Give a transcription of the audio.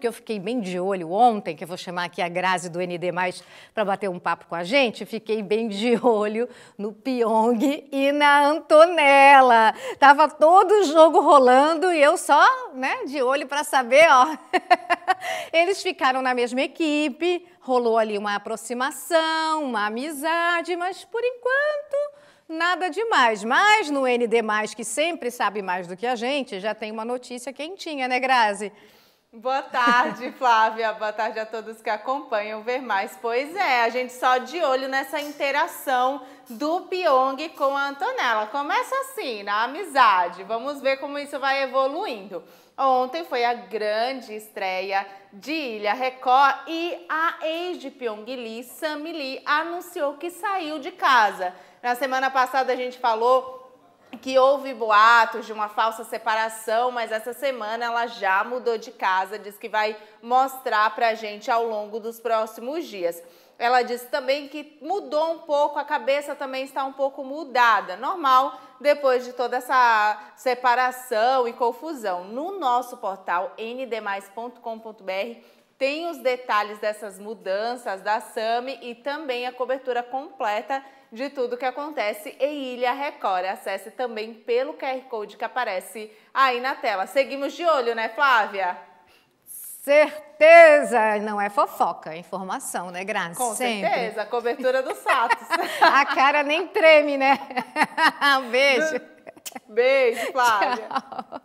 que eu fiquei bem de olho ontem, que eu vou chamar aqui a Grazi do ND+, mais para bater um papo com a gente, fiquei bem de olho no Pyong e na Antonella. Tava todo o jogo rolando e eu só, né, de olho para saber, ó. Eles ficaram na mesma equipe, rolou ali uma aproximação, uma amizade, mas por enquanto nada demais. Mas no ND, que sempre sabe mais do que a gente, já tem uma notícia quentinha, né, Grazi? Boa tarde, Flávia. Boa tarde a todos que acompanham Ver Mais. Pois é, a gente só de olho nessa interação do Pyong com a Antonella. Começa assim, na amizade. Vamos ver como isso vai evoluindo. Ontem foi a grande estreia de Ilha Record e a ex de Pyong Lee, Sam Lee, anunciou que saiu de casa. Na semana passada a gente falou que houve boatos de uma falsa separação, mas essa semana ela já mudou de casa, diz que vai mostrar pra gente ao longo dos próximos dias. Ela disse também que mudou um pouco, a cabeça também está um pouco mudada, normal depois de toda essa separação e confusão. No nosso portal ndmais.com.br tem os detalhes dessas mudanças da SAMI e também a cobertura completa de tudo que acontece em Ilha Record. Acesse também pelo QR Code que aparece aí na tela. Seguimos de olho, né, Flávia? Certeza! Não é fofoca, é informação, né, Graça? Com Sempre. certeza, cobertura dos fatos. a cara nem treme, né? Um beijo. Beijo, Flávia. Tchau.